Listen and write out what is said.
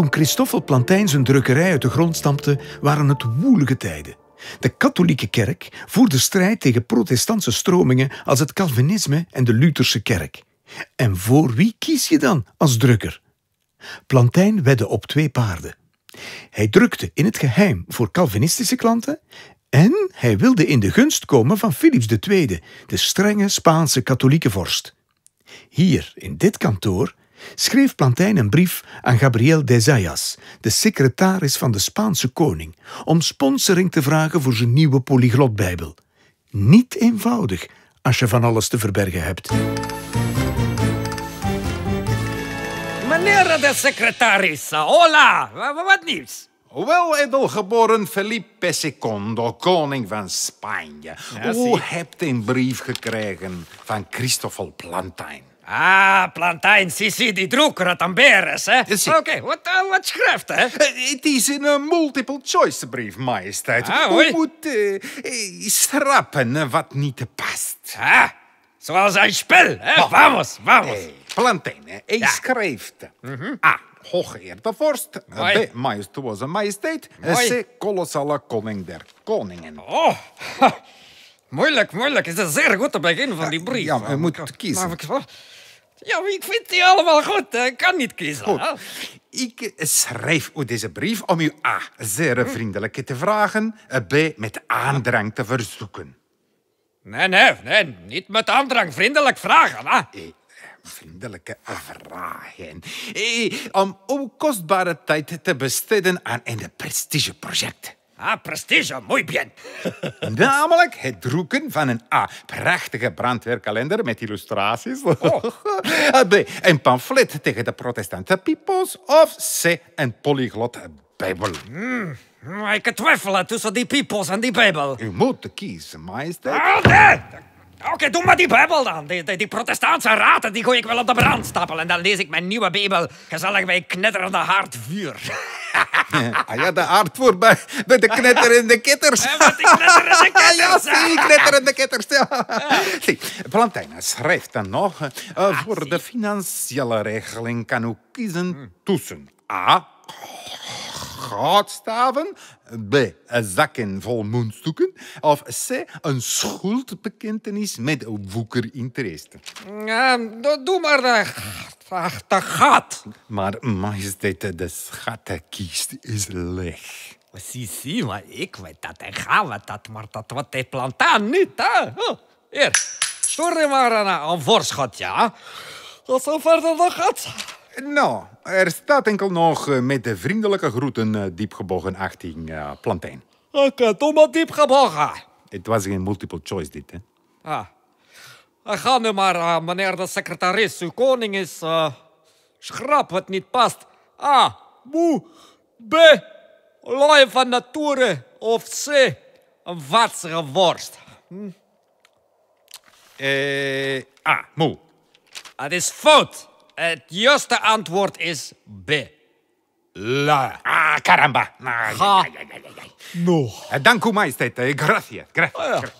Toen Christoffel Plantijn zijn drukkerij uit de grond stampte, waren het woelige tijden. De katholieke kerk voerde strijd tegen protestantse stromingen als het Calvinisme en de Lutherse kerk. En voor wie kies je dan als drukker? Plantijn wedde op twee paarden. Hij drukte in het geheim voor Calvinistische klanten en hij wilde in de gunst komen van Philips II, de strenge Spaanse katholieke vorst. Hier, in dit kantoor, schreef Plantijn een brief aan Gabriel de Zayas, de secretaris van de Spaanse koning, om sponsoring te vragen voor zijn nieuwe polyglotbijbel. Niet eenvoudig als je van alles te verbergen hebt. Meneer de secretaris, hola, wat nieuws? Wel, edelgeboren Felipe II, koning van Spanje. Ja, U hebt een brief gekregen van Christoffel Plantijn. Ah, Plantain, Sissi, die druk Tamberes, hè? Oké, wat, eh, wat schrijft hè? Eh, het is een eh, multiple-choice-brief, majesteit. Ah, U moet uh, strappen wat niet past. Ah, zoals een spel, hè? Oh. Vamos, vamos. Eh, hij ja. schrijft... Mm -hmm. A. Ah, hooggeëerde vorst. Mooi. B. Majestuoze majesteit. Mooi. C. Kolossale koning der koningen. Oh, Moeilijk, moeilijk. Het is een zeer goed begin van die brief. Ja, je oh, moet kiezen. Ja, ik vind die allemaal goed. Ik kan niet kiezen. Ik schrijf u deze brief om u A. zeer hm. vriendelijk te vragen, eh, B. met aandrang te verzoeken. Nee, nee, nee, niet met aandrang. Vriendelijk vragen, hè? Eh, vriendelijke vragen. Eh, om uw kostbare tijd te besteden aan een prestigeproject. Ah, prestige, mooi bien. Namelijk het drukken van een A. Prachtige brandweerkalender met illustraties. Oh. Ah, B. Een pamflet tegen de protestante peoples Of C. Een polyglot bijbel. Mm, ik twijfel tussen die peoples en die bijbel. U moet kiezen, meester. Ah, Oké, doe maar die Bijbel dan. Die, die, protestantse raten die gooi ik wel op de brandstapel. En dan lees ik mijn nieuwe Bijbel gezellig bij knetterende vuur. ah ja, de aardvoer bij, bij de knetterende kitters. Ja, wat die knetterende kitters. ja, zie, knetterende kitters. Ja. ja. Plantaina schrijft dan nog... Eh, ah, voor de financiële regeling kan u kiezen hmm. tussen A goudstaven. B. Zakken vol muntstukken. Of C. Een schuldbekentenis met woekerinteresse. Ja, doe maar de, de gat. Maar majesteit, de schattenkist is leeg. Zie, zie, maar ik weet dat en gaat, wat dat, maar dat wat hij plantaan niet, hè? Oh, hier, stuur maar eh, een, een voorschot, ja? Dat zo verder nog gaat. Nou, er staat enkel nog eh, met de vriendelijke groeten eh, diepgebogen 18 uh, eh, Plantijn. Oké, diep diepgebogen. Het was geen multiple choice dit, hè? Ah. Ga nu maar, uh, meneer de secretaris. Uw koning is... Uh, schrap wat niet past. A. Ah, moe. B. Looi van nature. Of C. Een vatsige worst. Hm? Eh, ah, Moe. Het is fout. Het juiste antwoord is B. La. Ah, caramba. Ha. Ah, no. Eh, dank u, majesteit. Eh, gracias. Gracias. Oh